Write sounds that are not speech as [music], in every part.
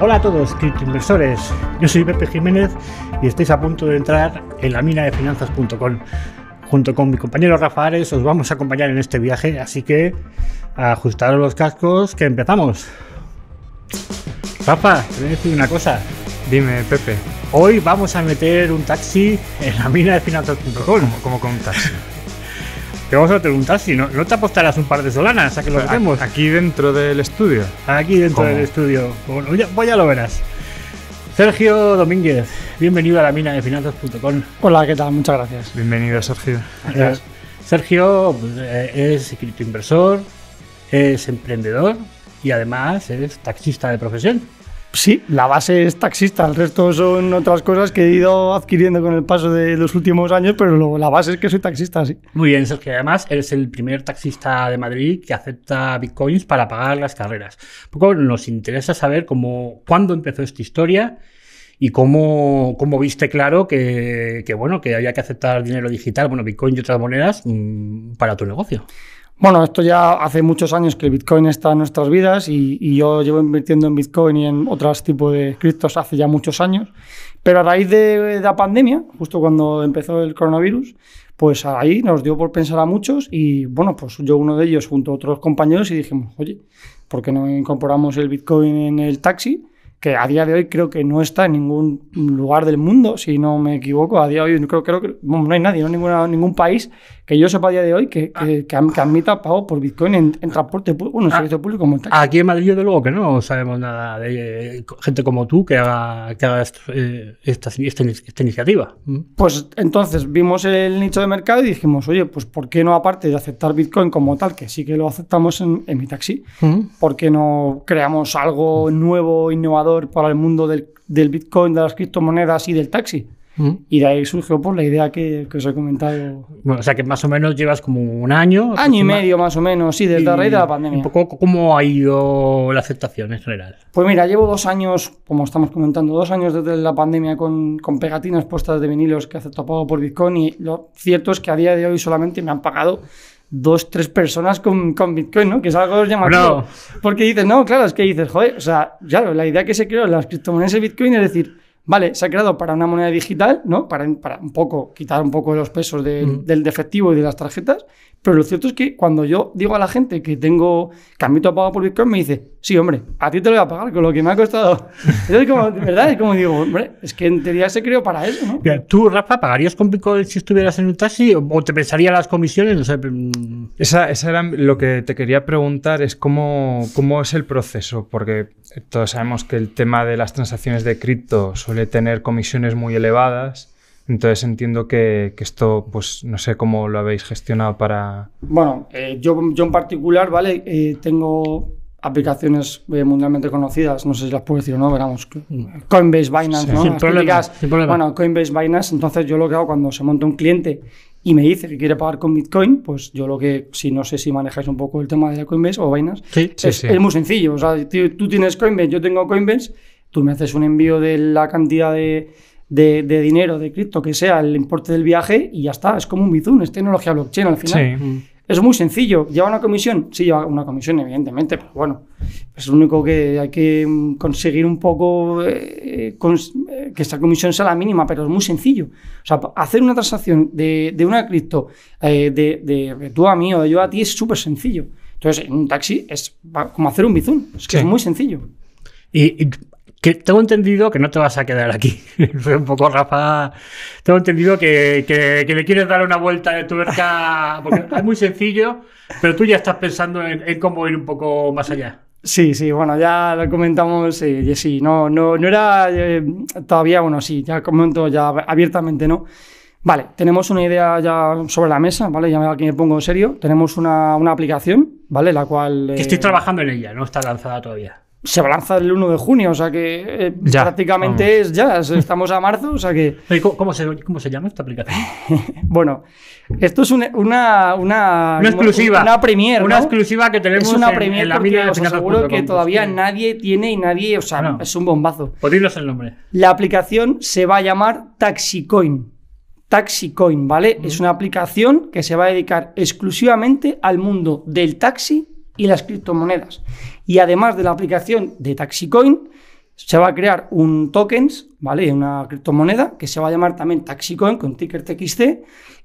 Hola a todos, criptoinversores. Yo soy Pepe Jiménez y estáis a punto de entrar en la mina de finanzas.com. Junto con mi compañero Rafa Ares os vamos a acompañar en este viaje, así que ajustaros los cascos que empezamos. Rafa, te voy a decir una cosa. Dime, Pepe. Hoy vamos a meter un taxi en la mina de finanzas.com. Como, como con un taxi. Te vamos a preguntar si no, te apostarás un par de solanas a que lo hacemos. Aquí dentro del estudio. Aquí dentro del estudio. Bueno, ya, pues ya lo verás. Sergio Domínguez, bienvenido a la mina de finanzas.com. Hola, ¿qué tal? Muchas gracias. Bienvenido, Sergio. Gracias. Sergio pues, eh, es criptoinversor, es emprendedor y además es taxista de profesión. Sí, la base es taxista, el resto son otras cosas que he ido adquiriendo con el paso de los últimos años, pero la base es que soy taxista, sí. Muy bien, Sergio, además eres el primer taxista de Madrid que acepta bitcoins para pagar las carreras. poco nos interesa saber cómo, cuándo empezó esta historia y cómo, viste claro que, bueno, que había que aceptar dinero digital, bueno, bitcoin y otras monedas mm, para tu negocio. Bueno, esto ya hace muchos años que el Bitcoin está en nuestras vidas y, yo llevo invirtiendo en Bitcoin y en otros tipos de criptos hace ya muchos años. Pero a raíz de, de, la pandemia, justo cuando empezó el coronavirus, pues ahí nos dio por pensar a muchos y bueno, pues yo uno de ellos junto a otros compañeros y dijimos, oye, ¿por qué no incorporamos el Bitcoin en el taxi? que a día de hoy creo que no está en ningún lugar del mundo, si no me equivoco. A día de hoy creo, creo que no hay nadie, no hay ninguna, ningún país que yo sepa a día de hoy que, que, admita pago por Bitcoin en, transporte público, ah, servicio público como tal. Aquí en Madrid, de luego que no sabemos nada de eh, gente como tú que haga, haga eh, esta, esta, iniciativa. Mm. Pues entonces vimos el nicho de mercado y dijimos, oye, pues ¿por qué no aparte de aceptar Bitcoin como tal, que sí que lo aceptamos en, mi taxi, mm. ¿por qué no creamos algo nuevo, innovador? para el mundo del, Bitcoin, de las criptomonedas y del taxi. Mm. Y de ahí surgió por pues, la idea que, os he comentado. Bueno, o sea que más o menos llevas como un año. Año y medio más o menos, sí, desde la raíz de la pandemia. cómo ha ido la aceptación en general? Pues mira, llevo dos años, como estamos comentando, dos años desde la pandemia con, con pegatinas puestas de vinilos que acepto pago por Bitcoin y lo cierto es que a día de hoy solamente me han pagado dos, tres personas con, Bitcoin, ¿no? Que es algo llamativo. Porque dices, no, claro, es que dices, joder, o sea, claro, la idea que se creó en las criptomonedas de Bitcoin es decir, vale, se ha creado para una moneda digital, ¿no? Para, para un poco, quitar un poco los pesos del defectivo y de las tarjetas, pero lo cierto es que cuando yo digo a la gente que tengo Camito pagado por Bitcoin, me dice, sí, hombre, a ti te lo voy a pagar con lo que me ha costado. [laughs] Es como, ¿verdad? Es como digo, hombre, es que en teoría se creó para eso, ¿no? ¿Tú, Rafa, pagarías con Bitcoin si estuvieras en un taxi o te pensaría las comisiones? No sé. Mm. Esa, esa era lo que te quería preguntar, es cómo, cómo es el proceso, porque todos sabemos que el tema de las transacciones de cripto suele tener comisiones muy elevadas entonces entiendo que, esto, pues no sé cómo lo habéis gestionado para... Bueno, eh, yo, en particular, ¿vale? Eh, tengo aplicaciones eh, mundialmente conocidas, no sé si las puedo decir o no, veramos. Coinbase, Binance, ¿no? Sin Bueno, Coinbase, Binance, entonces yo lo que hago cuando se monta un cliente y me dice que quiere pagar con Bitcoin, pues yo lo que, si no sé si manejáis un poco el tema de Coinbase o Binance, es, es, muy sencillo. O sea, tú tienes Coinbase, yo tengo Coinbase, tú me haces un envío de la cantidad de de, dinero, de cripto, que sea el importe del viaje y ya está. Es como un Bizum, es tecnología blockchain al final. Mm. Es muy sencillo. ¿Lleva una comisión? Sí, lleva una comisión, evidentemente, pero bueno, es lo único que hay que conseguir un poco eh, eh, que esta comisión sea la mínima, pero es muy sencillo. O sea, hacer una transacción de, una cripto, eh, de, de, tú a mí o de yo a ti, es súper sencillo. Entonces, en un taxi es como hacer un Bizum, es que es muy sencillo. y tengo entendido que no te vas a quedar aquí. [laughs] Fue un poco Rafa. Tengo entendido que, que, le quieres dar una vuelta de tuerca, porque es muy sencillo, pero tú ya estás pensando en, cómo ir un poco más allá. Sí, sí, bueno, ya lo comentamos, eh, y sí, no, no, no era eh, todavía, uno sí, ya comento ya abiertamente, ¿no? Vale, tenemos una idea ya sobre la mesa, ¿vale? Ya me pongo en serio. Tenemos una, una aplicación, ¿vale? La cual... que estoy eh, trabajando en ella, no está lanzada todavía se lanzar el 1 de junio, o sea que eh, prácticamente es ya, estamos a marzo, o sea que... [laughs] Cómo, se, llama esta aplicación? [laughs] bueno, esto es una... Una, exclusiva. Una, Una exclusiva que tenemos es una en, os aseguro que pues todavía nadie tiene y nadie, o sea, es un bombazo. Pues irnos el nombre. La aplicación se va a llamar TaxiCoin. TaxiCoin, ¿vale? Es una aplicación que se va a dedicar exclusivamente al mundo del taxi y las criptomonedas. Y además de la aplicación de TaxiCoin, se va a crear un tokens, ¿vale? Una criptomoneda que se va a llamar también TaxiCoin con ticker TXT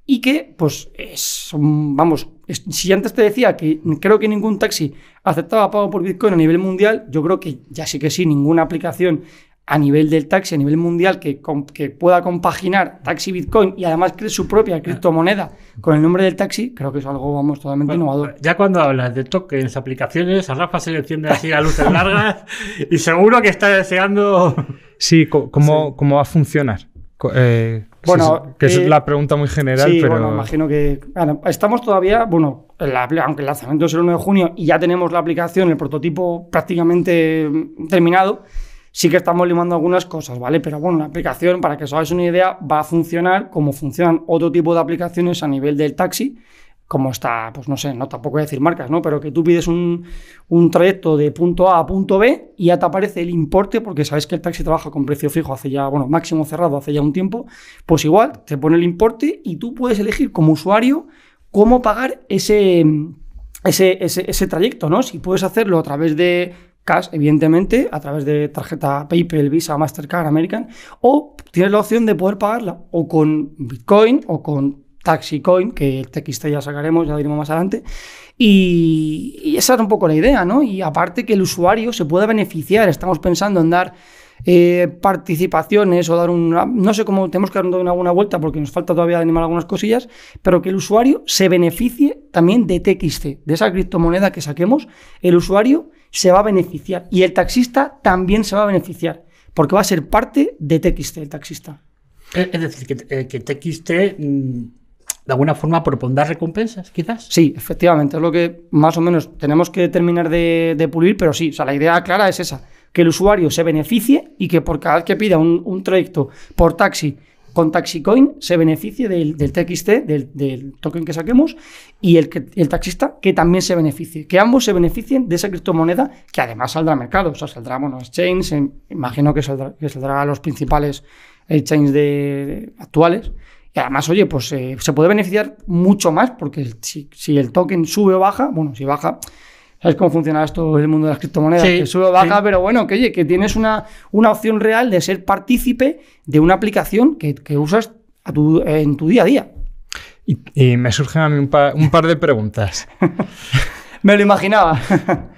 y que, pues, es, vamos, si antes te decía que creo que ningún taxi aceptaba pago por Bitcoin a nivel mundial, yo creo que ya sí que sí, ninguna aplicación a nivel del taxi, a nivel mundial, que, pueda compaginar taxi Bitcoin y además cree su propia criptomoneda con el nombre del taxi, creo que es algo, vamos, totalmente innovador. Ya cuando hablas de tokens, aplicaciones, a Rafa se le enciende así a luces largas y seguro que está deseando... Sí, ¿cómo, va a funcionar? Eh, bueno, que es eh, la pregunta muy general, pero... Bueno, imagino que... estamos todavía, bueno, aunque el lanzamiento es el 1 de junio y ya tenemos la aplicación, el prototipo prácticamente terminado, sí que estamos limando algunas cosas, ¿vale? Pero bueno, la aplicación, para que os hagáis una idea, va a funcionar como funcionan otro tipo de aplicaciones a nivel del taxi, como está, pues no sé, no tampoco voy a decir marcas, ¿no? Pero que tú pides un, trayecto de punto A a punto B y ya te aparece el importe, porque sabes que el taxi trabaja con precio fijo hace ya, bueno, máximo cerrado hace ya un tiempo, pues igual te pone el importe y tú puedes elegir como usuario cómo pagar ese, ese trayecto, ¿no? Si puedes hacerlo a través de cash, evidentemente, a través de tarjeta PayPal, Visa, Mastercard, American, o tienes la opción de poder pagarla o con Bitcoin o con TaxiCoin, que el TXT ya sacaremos, ya lo diremos más adelante. Y, y esa era un poco la idea, ¿no? Y aparte que el usuario se pueda beneficiar, estamos pensando en dar eh, participaciones o dar una... No sé cómo tenemos que dar una, vuelta porque nos falta todavía animar algunas cosillas, pero que el usuario se beneficie también de TXT, de esa criptomoneda que saquemos, el usuario se va a beneficiar y el taxista también se va a beneficiar porque va a ser parte de TXT el taxista. Eh, es decir, que, eh, que TXT... Mm, de alguna forma propondrá recompensas, quizás. Sí, efectivamente, es lo que más o menos tenemos que terminar de, de, pulir, pero sí, o sea, la idea clara es esa que el usuario se beneficie y que por cada vez que pida un, un trayecto por taxi con TaxiCoin se beneficie del, TXT, del, token que saquemos, y el, el taxista que también se beneficie, que ambos se beneficien de esa criptomoneda que además saldrá al mercado, o sea, saldrá a em, imagino que saldrá, los principales exchanges eh, actuales, y además, oye, pues eh, se puede beneficiar mucho más, porque si, si el token sube o baja, bueno, si baja, ¿Sabes cómo funciona esto en el mundo de las criptomonedas? que sube baja, pero bueno, que que tienes una, una opción real de ser partícipe de una aplicación que, usas en tu día a día. Y, me surgen a mí un, par de preguntas. [laughs] me lo imaginaba. [laughs]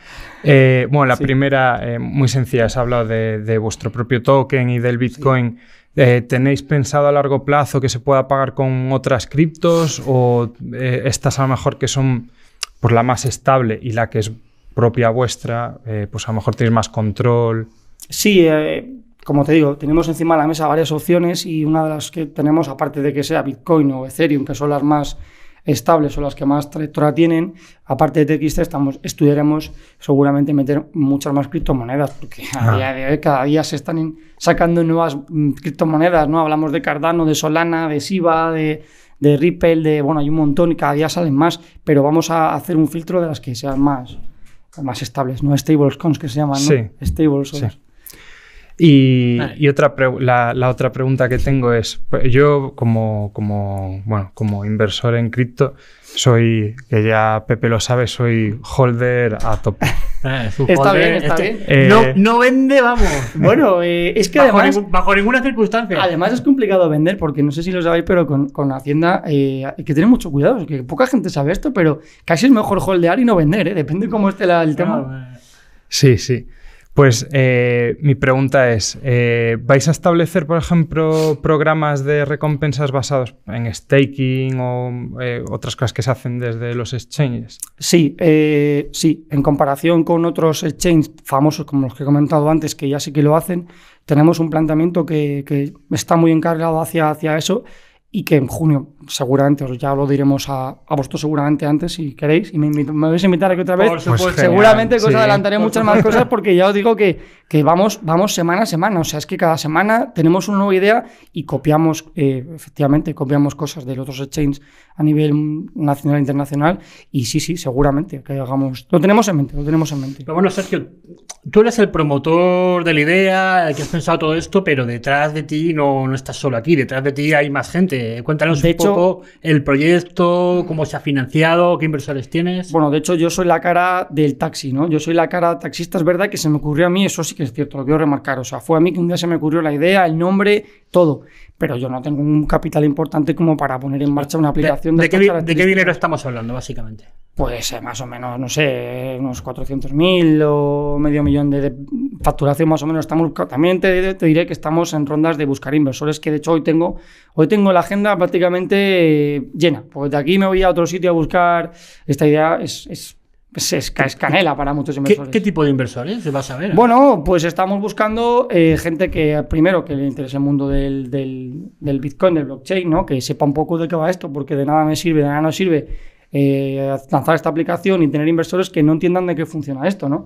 Eh, bueno, la primera, eh, muy sencilla, has hablado de, vuestro propio token y del Bitcoin. Eh, ¿Tenéis pensado a largo plazo que se pueda pagar con otras criptos o estas a lo mejor que son la más estable y la que es propia vuestra, eh, pues a lo mejor tenéis más control. Sí, eh, como te digo, tenemos encima de la mesa varias opciones y una de las que tenemos, aparte de que sea Bitcoin o Ethereum, que son las más estables, son las que más trayectoria tienen, aparte de TXT estamos, estudiaremos seguramente meter muchas más criptomonedas, porque ah. día de hoy cada día se están sacando nuevas mm, criptomonedas, ¿no? Hablamos de Cardano, de Solana, de Siva, de de Ripple, de, bueno, hay un montón y cada día salen más, pero vamos a hacer un filtro de las que sean más, más estables, ¿no? Stablecoins que se llaman, ¿no? Sí. Stables. Y, otra la, la, otra pregunta que tengo es, pues, yo como, como, bueno, como inversor en cripto, soy, que ya Pepe lo sabe, soy holder a tope. [laughs] Ah, está bien, está este, bien. Eh, no, vende, vamos. Bueno, eh, es que además. bajo ninguna circunstancia. Además, es complicado vender porque no sé si lo sabéis, pero con, Hacienda hay eh, que tener mucho cuidado. Que poca gente sabe esto, pero casi es mejor holdear y no vender, ¿eh? Depende cómo esté el tema. sí, sí. Pues eh, mi pregunta es, eh, ¿vais a establecer, por ejemplo, programas de recompensas basados en staking o eh, otras cosas que se hacen desde los exchanges? Sí, sí, en comparación con otros exchanges famosos como los que he comentado antes, que ya sí que lo hacen, tenemos un planteamiento que, que está muy encargado hacia, hacia eso y que en junio seguramente, os ya lo diremos a, a vosotros seguramente antes si queréis y me, vais a invitar aquí otra vez. Pues seguramente que os adelantaré muchas más cosas porque ya os digo que, que, vamos, vamos semana a semana, o sea, es que cada semana tenemos una nueva idea y copiamos, eh, efectivamente, copiamos cosas de los otros exchanges a nivel nacional e internacional. Y sí, sí, seguramente que hagamos. Lo tenemos en mente, lo tenemos en mente. Pero bueno, Sergio, tú eres el promotor de la idea, el que has pensado todo esto, pero detrás de ti no, no estás solo aquí, detrás de ti hay más gente. Cuéntanos un poco el proyecto, cómo se ha financiado, qué inversores tienes. Bueno, de hecho, yo soy la cara del taxi, ¿no? Yo soy la cara taxista, es verdad que se me ocurrió a mí, eso sí que es cierto, lo quiero remarcar. O sea, fue a mí que un día se me ocurrió la idea, el nombre, todo pero yo no tengo un capital importante como para poner en marcha una aplicación de ¿De, qué, ¿de qué dinero estamos hablando, básicamente? Pues eh, más o menos, no sé, unos 400.000 o medio millón de, facturación más o menos. Estamos, también te, diré que estamos en rondas de buscar inversores, que de hecho hoy tengo, hoy tengo la agenda prácticamente llena, Pues de aquí me voy a otro sitio a buscar. Esta idea es pues es, canela para muchos inversores. ¿Qué, tipo de inversores se va a ver? Bueno, pues estamos buscando eh, gente que primero que le interese el mundo del, Bitcoin, del blockchain, ¿no? que sepa un poco de qué va esto, porque de nada me sirve, de nada nos sirve eh, lanzar esta aplicación y tener inversores que no entiendan de qué funciona esto. ¿no?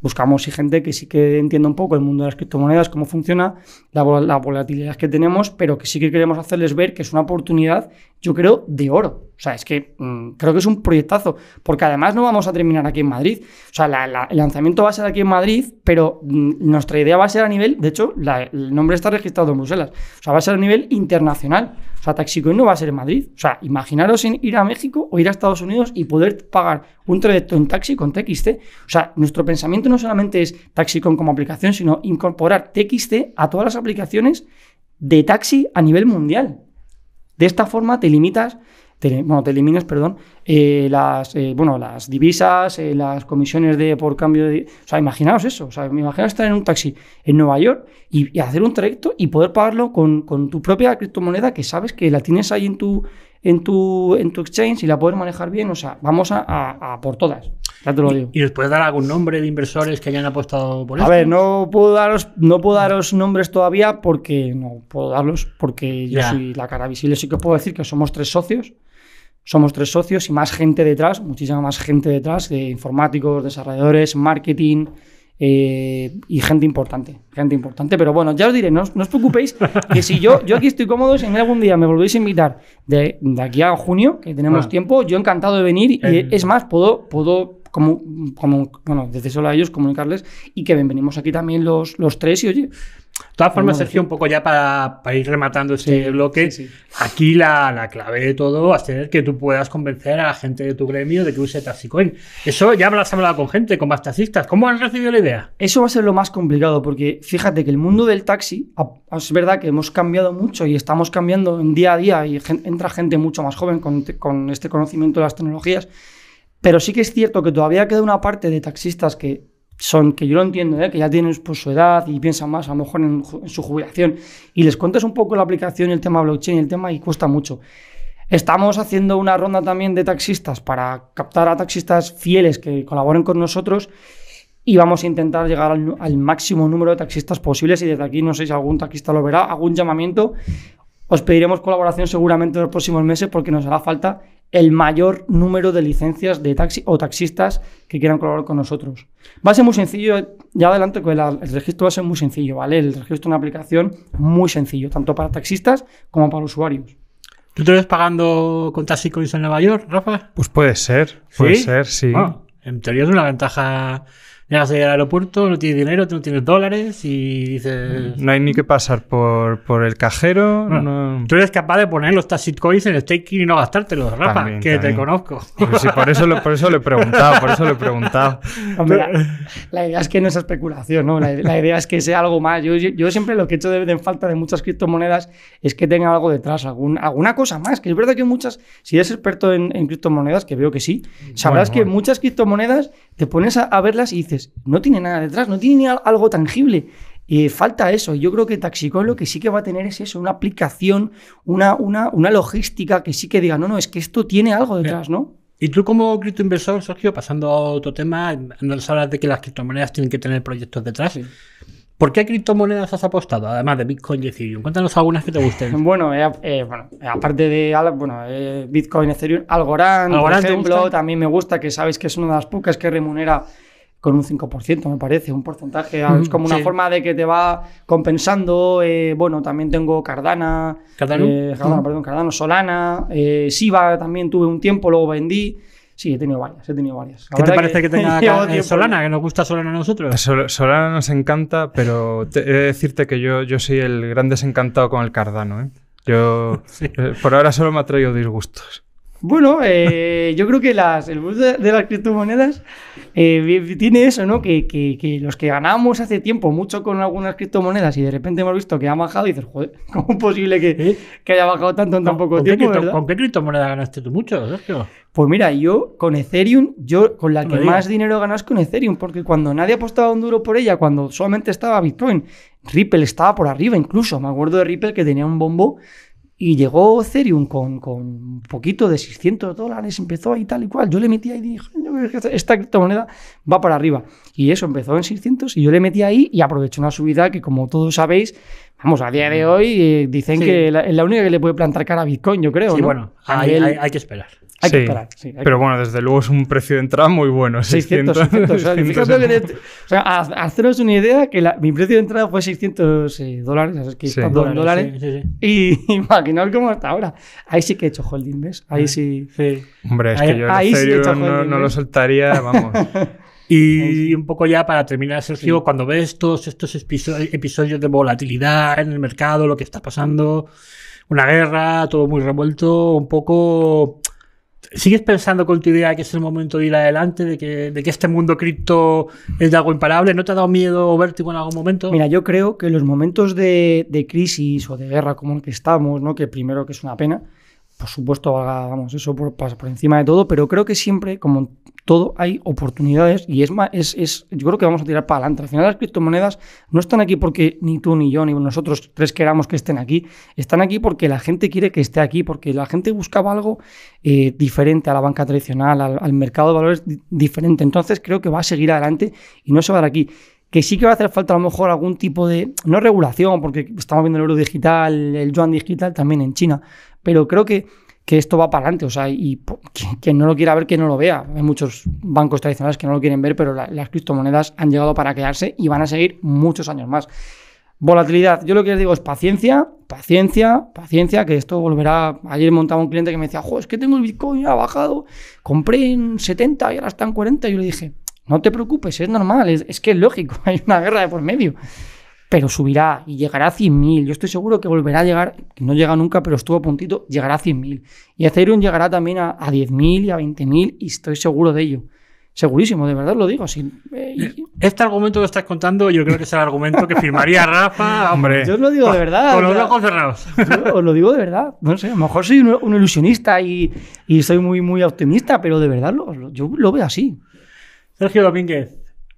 Buscamos gente que sí que entienda un poco el mundo de las criptomonedas, cómo funciona, la, la volatilidad que tenemos, pero que sí que queremos hacerles ver que es una oportunidad, yo creo, de oro o sea, es que mm, creo que es un proyectazo, porque además no vamos a terminar aquí en Madrid. O sea, el lanzamiento va a ser aquí en Madrid, pero mm, nuestra idea va a ser a nivel, de hecho, el nombre está registrado en Bruselas, o sea, va a ser a nivel internacional. O sea, Taxicon no va a ser en Madrid. O sea, imaginaros ir a México o ir a Estados Unidos y poder pagar un trayecto en taxi con TXT. O sea, nuestro pensamiento no solamente es Taxicon como aplicación, sino incorporar TXT a todas las aplicaciones de taxi a nivel mundial. De esta forma te limitas bueno, te eliminas, perdón, eh, las, eh, bueno, las divisas, eh, las comisiones de, por cambio de... O sea, imaginaos eso, o sea, imaginaos estar en un taxi en Nueva York y, hacer un trayecto y poder pagarlo con, tu propia criptomoneda que sabes que la tienes ahí en tu, en tu, en tu exchange y la puedes manejar bien, o sea, vamos a, por todas. Ya te lo digo. ¿Y, les puedes dar algún nombre de inversores que hayan apostado por a esto? A ver, no puedo daros, no puedo daros nombres todavía porque no puedo darlos, porque yo soy la cara visible. Sí que puedo decir que somos tres socios somos tres socios y más gente detrás, muchísima más gente detrás, de informáticos, desarrolladores, marketing, eh, y gente importante, gente importante. Pero bueno, ya os diré, no, os preocupéis, [laughs] que si yo, yo aquí estoy cómodo, si algún día me volvéis a invitar de, aquí a junio, que tenemos ah. tiempo, yo encantado de venir. Y eh. Eh, es más, puedo, puedo como, como, bueno, desde solo a ellos comunicarles y que venimos aquí también los, los tres y oye, de todas formas, Sergio, un poco ya para, ir rematando ese bloque, aquí la, clave de todo va a ser que tú puedas convencer a la gente de tu gremio de que use TaxiCoin. Eso ya has hablado con gente, con más taxistas. ¿Cómo han recibido la idea? Eso va a ser lo más complicado, porque fíjate que el mundo del taxi, es verdad que hemos cambiado mucho y estamos cambiando en día a día y entra gente mucho más joven con este conocimiento de las tecnologías, pero sí que es cierto que todavía queda una parte de taxistas que son, que yo lo entiendo, ¿eh? que ya tienen pues, su edad y piensan más a lo mejor en, su jubilación, y les cuentas un poco la aplicación, el tema blockchain, el tema, y cuesta mucho. Estamos haciendo una ronda también de taxistas para captar a taxistas fieles que colaboren con nosotros y vamos a intentar llegar al, al máximo número de taxistas posibles y desde aquí no sé si algún taxista lo verá, algún llamamiento os pediremos colaboración seguramente en los próximos meses porque nos hará falta el mayor número de licencias de taxi o taxistas que quieran colaborar con nosotros. Va a ser muy sencillo, ya adelante que el, registro va a ser muy sencillo, ¿vale? El registro es una aplicación muy sencillo, tanto para taxistas como para usuarios. ¿Tú te ves pagando con Coins en Nueva York, Rafa? Pues puede ser, puede ser, sí. en teoría es una ventaja llegas al aeropuerto, no tienes dinero, no tienes dólares y dices... No hay ni que pasar por, el cajero. Tú eres capaz de poner los Tacit Coins en staking y no gastártelos, Rafa, que te conozco. Pues por, eso lo, por eso le he preguntado, por eso le he preguntado. [laughs] la, idea es que no es especulación, ¿no? La, idea es que sea algo más. Yo, siempre lo que he hecho de, falta de muchas criptomonedas es que tenga algo detrás, algún, alguna cosa más. Que es verdad que muchas, si eres experto en, criptomonedas, que veo que sí, sabrás que muchas criptomonedas te pones a, a verlas y dices, no tiene nada detrás, no tiene ni algo tangible. Eh, falta eso. Yo creo que Taxicón lo que sí que va a tener es eso, una aplicación, una, una, logística que sí que diga, no, no, es que esto tiene algo detrás, ¿no? Y tú como criptoinversor, Sergio, pasando a otro tema, nos hablas de que las criptomonedas tienen que tener proyectos detrás. ¿Por qué criptomonedas has apostado, además de Bitcoin y Ethereum? Cuéntanos algunas que te gusten. [laughs] bueno, eh, eh, bueno aparte de bueno, eh, Bitcoin, Ethereum, Algorand, ¿Algorand por ejemplo, también me gusta, que sabes que es una de las pocas que remunera con un 5%, me parece, un porcentaje. Ah, es como una forma de que te va compensando. Eh, bueno, también tengo Cardana, ¿Cardano? Cardano, eh, perdón, Cardano Solana, eh, Siva también tuve un tiempo, luego vendí. Sí, he tenido varias, he tenido varias. ¿Qué te parece que, tenga [laughs] eh, Solana, que nos gusta Solana a nosotros? Pues Solana nos encanta, pero he de decirte que yo, yo soy el gran desencantado con el Cardano. ¿eh? Yo [laughs] por ahora solo me ha traído disgustos. Bueno, eh, yo creo que las, el mundo de, las criptomonedas eh, tiene eso, ¿no? Que, los que ganamos hace tiempo mucho con algunas criptomonedas y de repente hemos visto que ha bajado y dices, joder, [laughs] ¿cómo es posible que, haya bajado tanto en tan poco tiempo? ¿Con qué criptomoneda ganaste tú mucho, Sergio? Pues mira, yo con Ethereum, yo con la que más dinero ganas con Ethereum, porque cuando nadie apostaba un duro por ella, cuando solamente estaba Bitcoin, Ripple estaba por arriba incluso. Me acuerdo de Ripple que tenía un bombo y llegó Ethereum con, con, un poquito de 600 dólares, empezó ahí tal y cual. Yo le metí ahí y dije, esta criptomoneda va para arriba. Y eso empezó en 600 y yo le metí ahí y aproveché una subida que, como todos sabéis, Vamos, a día de mm. hoy eh, dicen que la, es la única que le puede plantar cara a Bitcoin, yo creo. Sí, bueno, hay, hay, que esperar. Hay que esperar, pero bueno, desde luego es un precio de entrada muy bueno. 600, [laughs] 600, o sea, este, haceros una idea que mi precio de entrada fue 600 eh, dólares, dólares, y [laughs] imaginaos cómo está ahora. Ahí sí que he hecho holding, ¿ves? Ahí mm. sí. Hombre, es que yo no, lo soltaría, vamos. [laughs] Y un poco ya para terminar, Sergio, cuando ves todos estos episodios de volatilidad en el mercado, lo que está pasando, una guerra, todo muy revuelto, un poco... ¿Sigues pensando con tu idea que es el momento de ir adelante, de que, este mundo cripto es de algo imparable? ¿No te ha dado miedo o en algún momento? Mira, yo creo que los momentos de, de crisis o de guerra como en que estamos, ¿no? que primero que es una pena, por supuesto, valga, vamos, eso por, por, encima de todo, pero creo que siempre, como todo, hay oportunidades y es, es, es, yo creo que vamos a tirar para adelante. Al final las criptomonedas no están aquí porque ni tú, ni yo, ni nosotros tres queramos que estén aquí, están aquí porque la gente quiere que esté aquí, porque la gente buscaba algo eh, diferente a la banca tradicional, al, al mercado de valores diferente. Entonces creo que va a seguir adelante y no se va a dar aquí que sí que va a hacer falta a lo mejor algún tipo de, no regulación, porque estamos viendo el euro digital, el yuan digital también en China, pero creo que, que esto va para adelante, o sea, y quien no lo quiera ver, que no lo vea. Hay muchos bancos tradicionales que no lo quieren ver, pero las criptomonedas han llegado para quedarse y van a seguir muchos años más. Volatilidad, yo lo que les digo es paciencia, paciencia, paciencia, que esto volverá. Ayer montaba un cliente que me decía, es que tengo el Bitcoin, ha bajado, compré en 70 y ahora está en 40. Y yo le dije, no te preocupes, es normal, es que es lógico, [laughs] hay una guerra de por medio pero subirá y llegará a 100.000. Yo estoy seguro que volverá a llegar, no llega nunca, pero estuvo a puntito, llegará a 100.000. Y Ethereum llegará también a, 10.000 y a 20.000 y estoy seguro de ello. Segurísimo, de verdad lo digo. Eh, eh, este argumento que estás contando, yo creo que es el argumento que firmaría Rafa, hombre. Yo os lo digo de verdad. Con los ojos cerrados. os lo digo de verdad. No sé, a lo mejor soy un, ilusionista y, soy muy, muy optimista, pero de verdad yo lo veo así. Sergio Domínguez,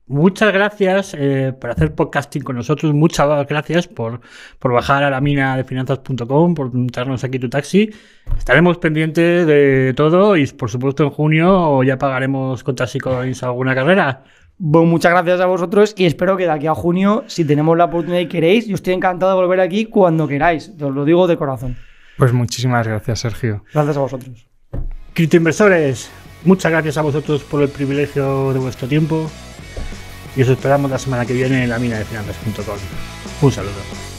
Muchas gracias eh, por hacer podcasting con nosotros. Muchas gracias por, bajar a la mina de finanzas.com, por darnos aquí tu taxi. Estaremos pendientes de todo y, por supuesto, en junio ya pagaremos con Taxicoins alguna carrera. muchas gracias a vosotros y espero que de aquí a junio, si tenemos la oportunidad y queréis, yo estoy encantado de volver aquí cuando queráis. Os lo digo de corazón. Pues muchísimas gracias, Sergio. Gracias a vosotros. inversores muchas gracias a vosotros por el privilegio de vuestro tiempo y os esperamos la semana que viene en la mina de finanzas.com. Un saludo.